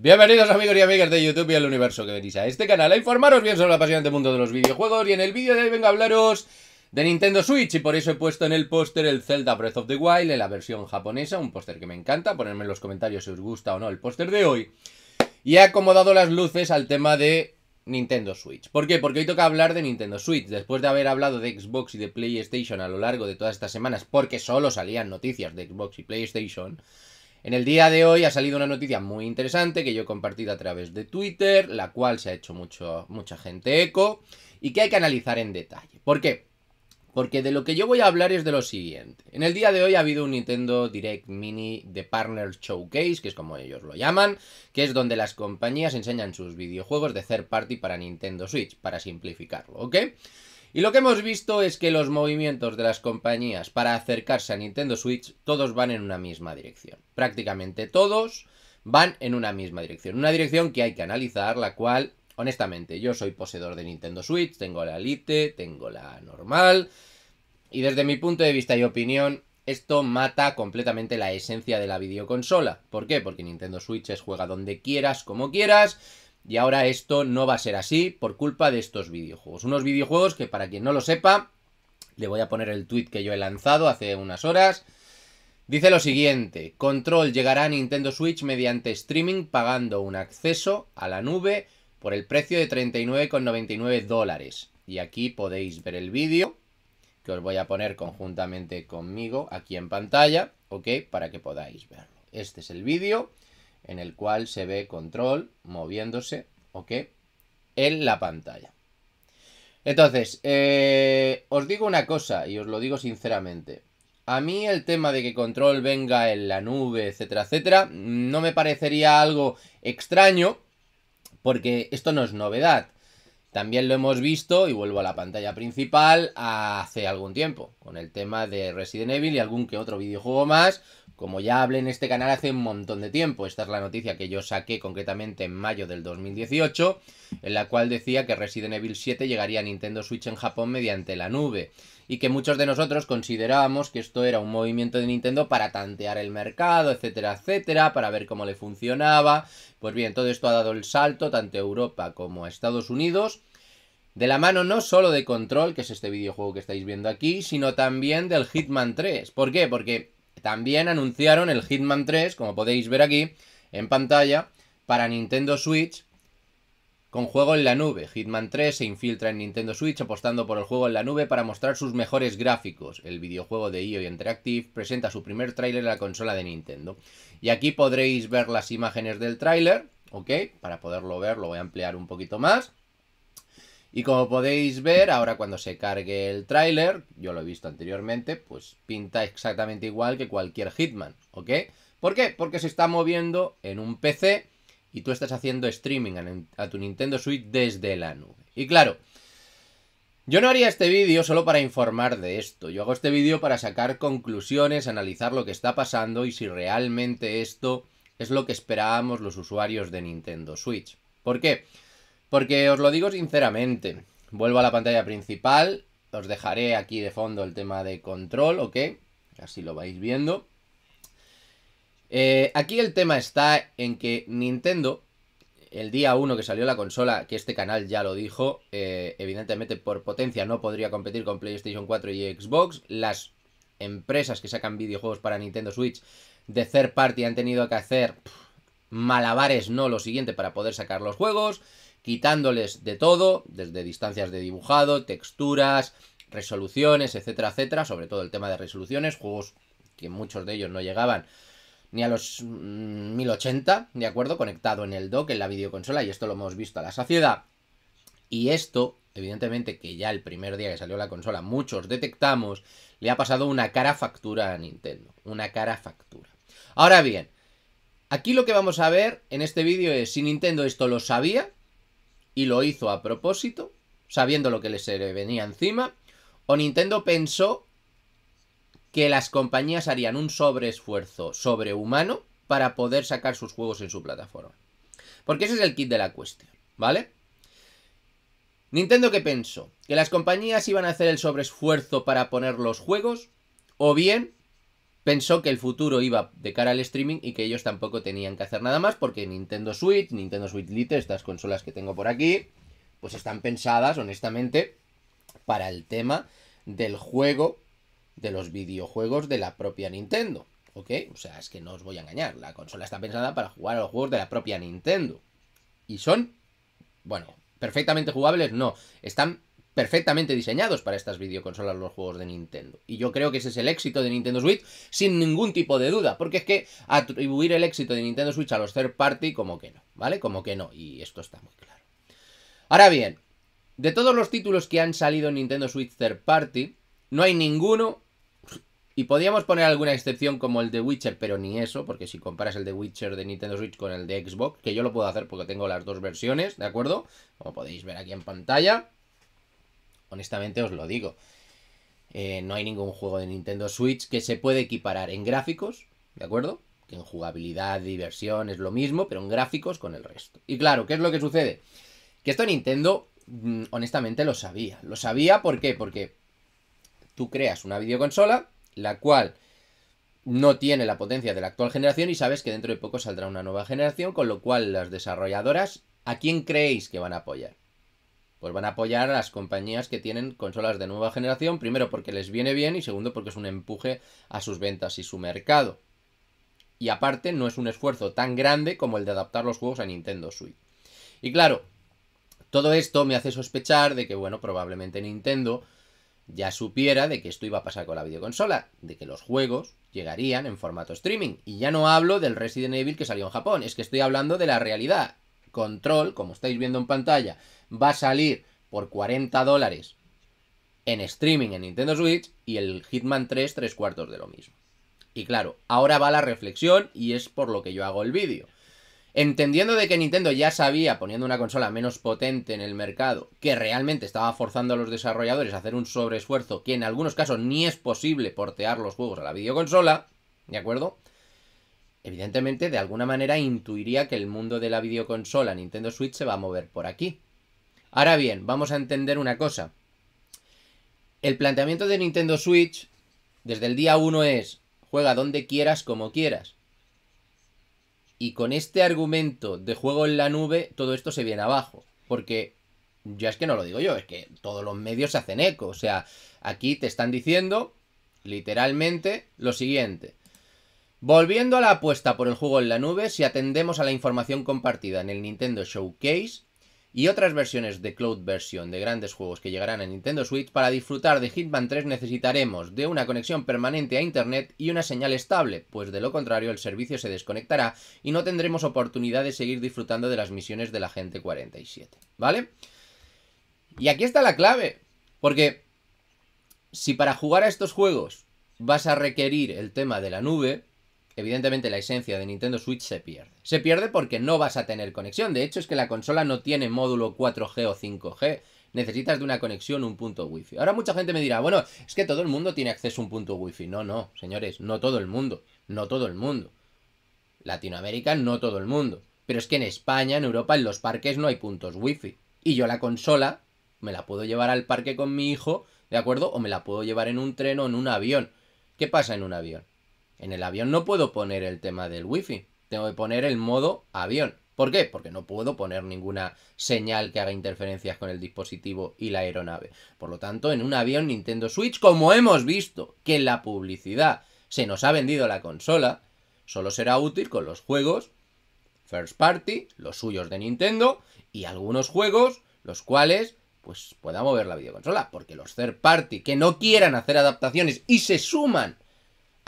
Bienvenidos amigos y amigas de YouTube y al universo que venís a este canal a informaros bien sobre el apasionante mundo de los videojuegos y en el vídeo de hoy vengo a hablaros de Nintendo Switch y por eso he puesto en el póster el Zelda Breath of the Wild en la versión japonesa, un póster que me encanta, ponedme en los comentarios si os gusta o no el póster de hoy y he acomodado las luces al tema de Nintendo Switch. ¿Por qué? Porque hoy toca hablar de Nintendo Switch. Después de haber hablado de Xbox y de PlayStation a lo largo de todas estas semanas, porque solo salían noticias de Xbox y PlayStation, en el día de hoy ha salido una noticia muy interesante que yo he compartido a través de Twitter, la cual se ha hecho mucho, mucha gente eco y que hay que analizar en detalle. ¿Por qué? Porque de lo que yo voy a hablar es de lo siguiente. En el día de hoy ha habido un Nintendo Direct Mini de Partner Showcase, que es como ellos lo llaman, que es donde las compañías enseñan sus videojuegos de third party para Nintendo Switch, para simplificarlo, ¿ok? Y lo que hemos visto es que los movimientos de las compañías para acercarse a Nintendo Switch todos van en una misma dirección. Prácticamente todos van en una misma dirección. Una dirección que hay que analizar, la cual, honestamente, yo soy poseedor de Nintendo Switch, tengo la Elite, tengo la normal. Y desde mi punto de vista y opinión, esto mata completamente la esencia de la videoconsola. ¿Por qué? Porque Nintendo Switch es juega donde quieras, como quieras. Y ahora esto no va a ser así por culpa de estos videojuegos. Unos videojuegos que para quien no lo sepa, le voy a poner el tweet que yo he lanzado hace unas horas. Dice lo siguiente, Control llegará a Nintendo Switch mediante streaming pagando un acceso a la nube por el precio de 39,99 dólares. Y aquí podéis ver el vídeo que os voy a poner conjuntamente conmigo aquí en pantalla, ¿ok? Para que podáis verlo. Este es el vídeo en el cual se ve control moviéndose, ¿ok? En la pantalla. Entonces, eh, os digo una cosa y os lo digo sinceramente. A mí el tema de que control venga en la nube, etcétera, etcétera, no me parecería algo extraño porque esto no es novedad. También lo hemos visto, y vuelvo a la pantalla principal, hace algún tiempo, con el tema de Resident Evil y algún que otro videojuego más, como ya hablé en este canal hace un montón de tiempo, esta es la noticia que yo saqué concretamente en mayo del 2018, en la cual decía que Resident Evil 7 llegaría a Nintendo Switch en Japón mediante la nube, y que muchos de nosotros considerábamos que esto era un movimiento de Nintendo para tantear el mercado, etcétera, etcétera, para ver cómo le funcionaba. Pues bien, todo esto ha dado el salto tanto a Europa como a Estados Unidos, de la mano no solo de Control, que es este videojuego que estáis viendo aquí, sino también del Hitman 3. ¿Por qué? Porque también anunciaron el Hitman 3, como podéis ver aquí en pantalla, para Nintendo Switch con juego en la nube. Hitman 3 se infiltra en Nintendo Switch apostando por el juego en la nube para mostrar sus mejores gráficos. El videojuego de IO e Interactive presenta su primer tráiler en la consola de Nintendo. Y aquí podréis ver las imágenes del tráiler, ¿ok? Para poderlo ver lo voy a ampliar un poquito más. Y como podéis ver, ahora cuando se cargue el tráiler, yo lo he visto anteriormente, pues pinta exactamente igual que cualquier Hitman, ¿ok? ¿Por qué? Porque se está moviendo en un PC y tú estás haciendo streaming a tu Nintendo Switch desde la nube. Y claro, yo no haría este vídeo solo para informar de esto, yo hago este vídeo para sacar conclusiones, analizar lo que está pasando y si realmente esto es lo que esperábamos los usuarios de Nintendo Switch. ¿Por qué? Porque os lo digo sinceramente. Vuelvo a la pantalla principal. Os dejaré aquí de fondo el tema de control, ¿ok? Así lo vais viendo. Eh, aquí el tema está en que Nintendo, el día 1 que salió la consola, que este canal ya lo dijo, eh, evidentemente por potencia no podría competir con PlayStation 4 y Xbox. Las empresas que sacan videojuegos para Nintendo Switch de third party han tenido que hacer malabares, no lo siguiente, para poder sacar los juegos quitándoles de todo, desde distancias de dibujado, texturas, resoluciones, etcétera, etcétera, sobre todo el tema de resoluciones, juegos que muchos de ellos no llegaban ni a los 1080, mm, ¿de acuerdo? Conectado en el dock, en la videoconsola, y esto lo hemos visto a la saciedad. Y esto, evidentemente que ya el primer día que salió la consola, muchos detectamos, le ha pasado una cara factura a Nintendo, una cara factura. Ahora bien, aquí lo que vamos a ver en este vídeo es si Nintendo esto lo sabía, y lo hizo a propósito, sabiendo lo que le venía encima, o Nintendo pensó que las compañías harían un sobreesfuerzo sobrehumano para poder sacar sus juegos en su plataforma. Porque ese es el kit de la cuestión, ¿vale? Nintendo qué pensó que las compañías iban a hacer el sobreesfuerzo para poner los juegos, o bien pensó que el futuro iba de cara al streaming y que ellos tampoco tenían que hacer nada más porque Nintendo Switch, Nintendo Switch Lite, estas consolas que tengo por aquí, pues están pensadas, honestamente, para el tema del juego, de los videojuegos de la propia Nintendo. ¿Ok? O sea, es que no os voy a engañar. La consola está pensada para jugar a los juegos de la propia Nintendo. Y son, bueno, perfectamente jugables, no. Están perfectamente diseñados para estas videoconsolas los juegos de Nintendo. Y yo creo que ese es el éxito de Nintendo Switch sin ningún tipo de duda, porque es que atribuir el éxito de Nintendo Switch a los third party como que no, ¿vale? Como que no, y esto está muy claro. Ahora bien, de todos los títulos que han salido en Nintendo Switch third party, no hay ninguno y podríamos poner alguna excepción como el de Witcher, pero ni eso, porque si comparas el de Witcher de Nintendo Switch con el de Xbox, que yo lo puedo hacer porque tengo las dos versiones, ¿de acuerdo? Como podéis ver aquí en pantalla honestamente os lo digo. Eh, no hay ningún juego de Nintendo Switch que se puede equiparar en gráficos, ¿de acuerdo? Que en jugabilidad, diversión es lo mismo, pero en gráficos con el resto. Y claro, ¿qué es lo que sucede? Que esto Nintendo, mm, honestamente, lo sabía. Lo sabía, ¿por qué? Porque tú creas una videoconsola, la cual no tiene la potencia de la actual generación y sabes que dentro de poco saldrá una nueva generación, con lo cual las desarrolladoras, ¿a quién creéis que van a apoyar? pues van a apoyar a las compañías que tienen consolas de nueva generación, primero porque les viene bien y segundo porque es un empuje a sus ventas y su mercado. Y aparte no es un esfuerzo tan grande como el de adaptar los juegos a Nintendo Switch. Y claro, todo esto me hace sospechar de que, bueno, probablemente Nintendo ya supiera de que esto iba a pasar con la videoconsola, de que los juegos llegarían en formato streaming. Y ya no hablo del Resident Evil que salió en Japón, es que estoy hablando de la realidad. Control, como estáis viendo en pantalla, va a salir por 40 dólares en streaming en Nintendo Switch y el Hitman 3 tres cuartos de lo mismo. Y claro, ahora va la reflexión y es por lo que yo hago el vídeo. Entendiendo de que Nintendo ya sabía, poniendo una consola menos potente en el mercado, que realmente estaba forzando a los desarrolladores a hacer un sobreesfuerzo que en algunos casos ni es posible portear los juegos a la videoconsola, ¿de acuerdo? evidentemente de alguna manera intuiría que el mundo de la videoconsola Nintendo Switch se va a mover por aquí. Ahora bien, vamos a entender una cosa. El planteamiento de Nintendo Switch desde el día 1 es juega donde quieras, como quieras. Y con este argumento de juego en la nube, todo esto se viene abajo. Porque ya es que no lo digo yo, es que todos los medios se hacen eco. O sea, aquí te están diciendo literalmente lo siguiente. Volviendo a la apuesta por el juego en la nube, si atendemos a la información compartida en el Nintendo Showcase y otras versiones de cloud version de grandes juegos que llegarán a Nintendo Switch, para disfrutar de Hitman 3 necesitaremos de una conexión permanente a Internet y una señal estable, pues de lo contrario el servicio se desconectará y no tendremos oportunidad de seguir disfrutando de las misiones de la gente 47, ¿vale? Y aquí está la clave, porque si para jugar a estos juegos vas a requerir el tema de la nube, evidentemente la esencia de Nintendo Switch se pierde. Se pierde porque no vas a tener conexión. De hecho, es que la consola no tiene módulo 4G o 5G. Necesitas de una conexión, un punto wifi. Ahora mucha gente me dirá, bueno, es que todo el mundo tiene acceso a un punto wifi. No, no, señores, no todo el mundo. No todo el mundo. Latinoamérica, no todo el mundo. Pero es que en España, en Europa, en los parques no hay puntos wifi. Y yo la consola me la puedo llevar al parque con mi hijo, ¿de acuerdo? O me la puedo llevar en un tren o en un avión. ¿Qué pasa en un avión? En el avión no puedo poner el tema del wifi. Tengo que poner el modo avión. ¿Por qué? Porque no puedo poner ninguna señal que haga interferencias con el dispositivo y la aeronave. Por lo tanto, en un avión Nintendo Switch, como hemos visto que la publicidad se nos ha vendido la consola, solo será útil con los juegos first party, los suyos de Nintendo, y algunos juegos los cuales pues pueda mover la videoconsola, porque los third party que no quieran hacer adaptaciones y se suman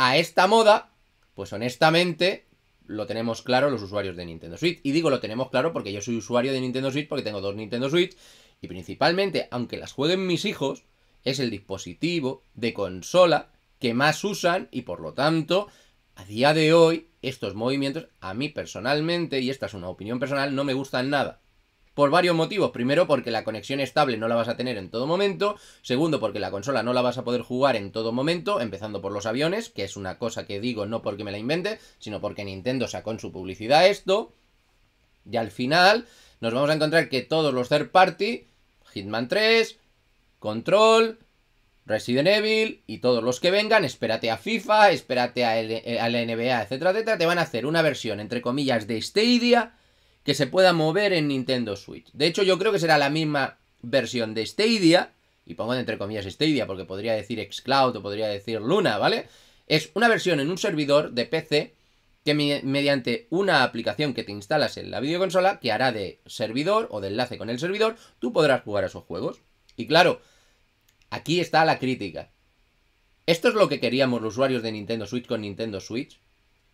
a esta moda, pues honestamente lo tenemos claro los usuarios de Nintendo Switch. Y digo lo tenemos claro porque yo soy usuario de Nintendo Switch porque tengo dos Nintendo Switch y principalmente, aunque las jueguen mis hijos, es el dispositivo de consola que más usan y por lo tanto, a día de hoy, estos movimientos a mí personalmente, y esta es una opinión personal, no me gustan nada. Por varios motivos. Primero, porque la conexión estable no la vas a tener en todo momento. Segundo, porque la consola no la vas a poder jugar en todo momento, empezando por los aviones, que es una cosa que digo no porque me la invente, sino porque Nintendo sacó en su publicidad esto. Y al final nos vamos a encontrar que todos los third party, Hitman 3, Control, Resident Evil y todos los que vengan, espérate a FIFA, espérate a, eh, la NBA, etcétera, etcétera, te van a hacer una versión, entre comillas, de Stadia que se pueda mover en Nintendo Switch. De hecho, yo creo que será la misma versión de Stadia, y pongo entre comillas Stadia porque podría decir Xcloud o podría decir Luna, ¿vale? Es una versión en un servidor de PC que mediante una aplicación que te instalas en la videoconsola, que hará de servidor o de enlace con el servidor, tú podrás jugar a esos juegos. Y claro, aquí está la crítica. ¿Esto es lo que queríamos los usuarios de Nintendo Switch con Nintendo Switch?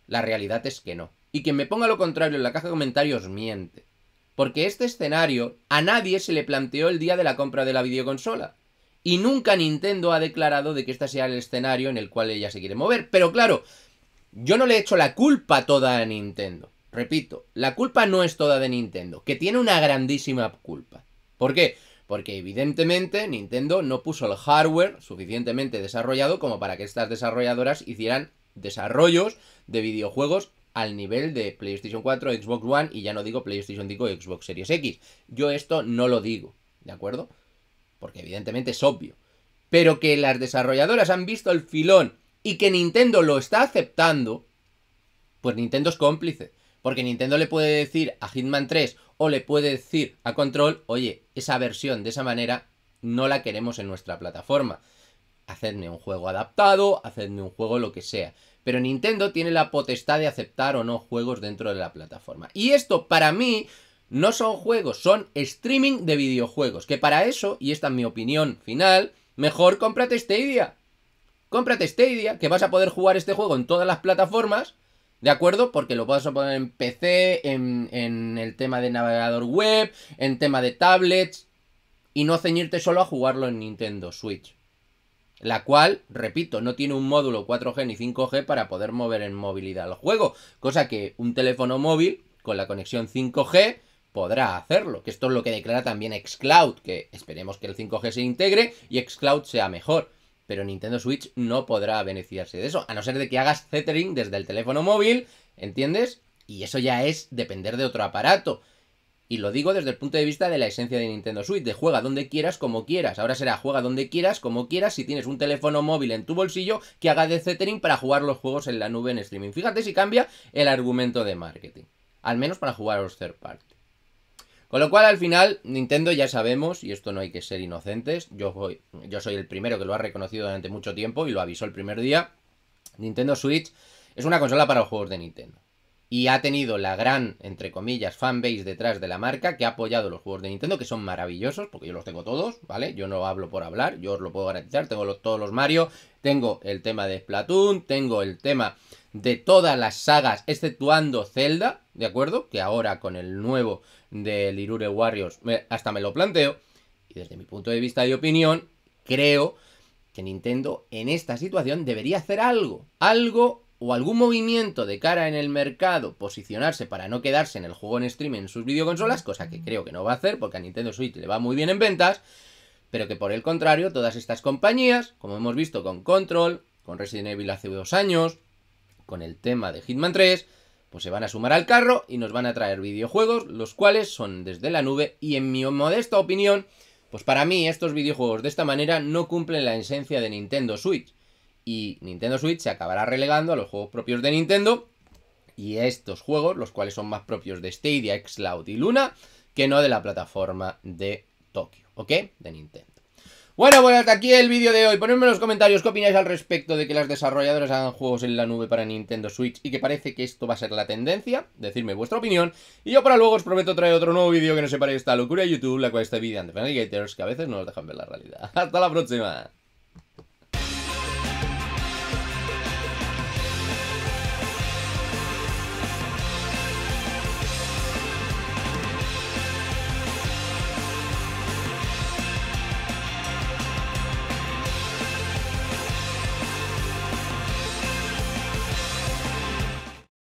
La realidad es que no. Y quien me ponga lo contrario en la caja de comentarios miente. Porque este escenario a nadie se le planteó el día de la compra de la videoconsola. Y nunca Nintendo ha declarado de que este sea el escenario en el cual ella se quiere mover. Pero claro, yo no le he hecho la culpa toda a Nintendo. Repito, la culpa no es toda de Nintendo, que tiene una grandísima culpa. ¿Por qué? Porque evidentemente Nintendo no puso el hardware suficientemente desarrollado como para que estas desarrolladoras hicieran desarrollos de videojuegos al nivel de PlayStation 4, Xbox One y ya no digo PlayStation 5 Xbox Series X. Yo esto no lo digo, ¿de acuerdo? Porque evidentemente es obvio. Pero que las desarrolladoras han visto el filón y que Nintendo lo está aceptando, pues Nintendo es cómplice. Porque Nintendo le puede decir a Hitman 3 o le puede decir a Control, oye, esa versión de esa manera no la queremos en nuestra plataforma. Hacedme un juego adaptado, hacedme un juego lo que sea pero Nintendo tiene la potestad de aceptar o no juegos dentro de la plataforma. Y esto para mí no son juegos, son streaming de videojuegos, que para eso, y esta es mi opinión final, mejor cómprate Stadia. Cómprate idea que vas a poder jugar este juego en todas las plataformas. ¿De acuerdo? Porque lo puedes poner en PC, en, en, el tema de navegador web, en tema de tablets. Y no ceñirte solo a jugarlo en Nintendo Switch la cual, repito, no tiene un módulo 4G ni 5G para poder mover en movilidad el juego, cosa que un teléfono móvil con la conexión 5G podrá hacerlo, que esto es lo que declara también Xcloud, que esperemos que el 5G se integre y Xcloud sea mejor, pero Nintendo Switch no podrá beneficiarse de eso, a no ser de que hagas tethering desde el teléfono móvil, ¿entiendes? Y eso ya es depender de otro aparato. Y lo digo desde el punto de vista de la esencia de Nintendo Switch, de juega donde quieras, como quieras. Ahora será juega donde quieras, como quieras, si tienes un teléfono móvil en tu bolsillo que haga de zettering para jugar los juegos en la nube en streaming. Fíjate si cambia el argumento de marketing, al menos para jugar a los third party. Con lo cual, al final, Nintendo ya sabemos, y esto no hay que ser inocentes, yo, voy, yo soy el primero que lo ha reconocido durante mucho tiempo y lo avisó el primer día, Nintendo Switch es una consola para los juegos de Nintendo y ha tenido la gran, entre comillas, fanbase detrás de la marca que ha apoyado los juegos de Nintendo, que son maravillosos, porque yo los tengo todos, ¿vale? Yo no hablo por hablar, yo os lo puedo garantizar, tengo todos los Mario, tengo el tema de Splatoon, tengo el tema de todas las sagas, exceptuando Zelda, ¿de acuerdo? Que ahora con el nuevo de Lirure Warriors hasta me lo planteo, y desde mi punto de vista y opinión, creo que Nintendo en esta situación debería hacer algo, algo o algún movimiento de cara en el mercado, posicionarse para no quedarse en el juego en streaming en sus videoconsolas, cosa que creo que no va a hacer porque a Nintendo Switch le va muy bien en ventas, pero que por el contrario, todas estas compañías, como hemos visto con Control, con Resident Evil hace dos años, con el tema de Hitman 3, pues se van a sumar al carro y nos van a traer videojuegos, los cuales son desde la nube y en mi modesta opinión, pues para mí estos videojuegos de esta manera no cumplen la esencia de Nintendo Switch y Nintendo Switch se acabará relegando a los juegos propios de Nintendo y estos juegos, los cuales son más propios de Stadia, Xcloud y Luna, que no de la plataforma de Tokio, ¿ok? De Nintendo. Bueno, bueno, pues hasta aquí el vídeo de hoy. Ponedme en los comentarios qué opináis al respecto de que las desarrolladoras hagan juegos en la nube para Nintendo Switch y que parece que esto va a ser la tendencia. Decidme vuestra opinión. Y yo para luego os prometo traer otro nuevo vídeo que no separe esta locura de YouTube, la cual está de Gators, que a veces no nos dejan ver la realidad. ¡Hasta la próxima!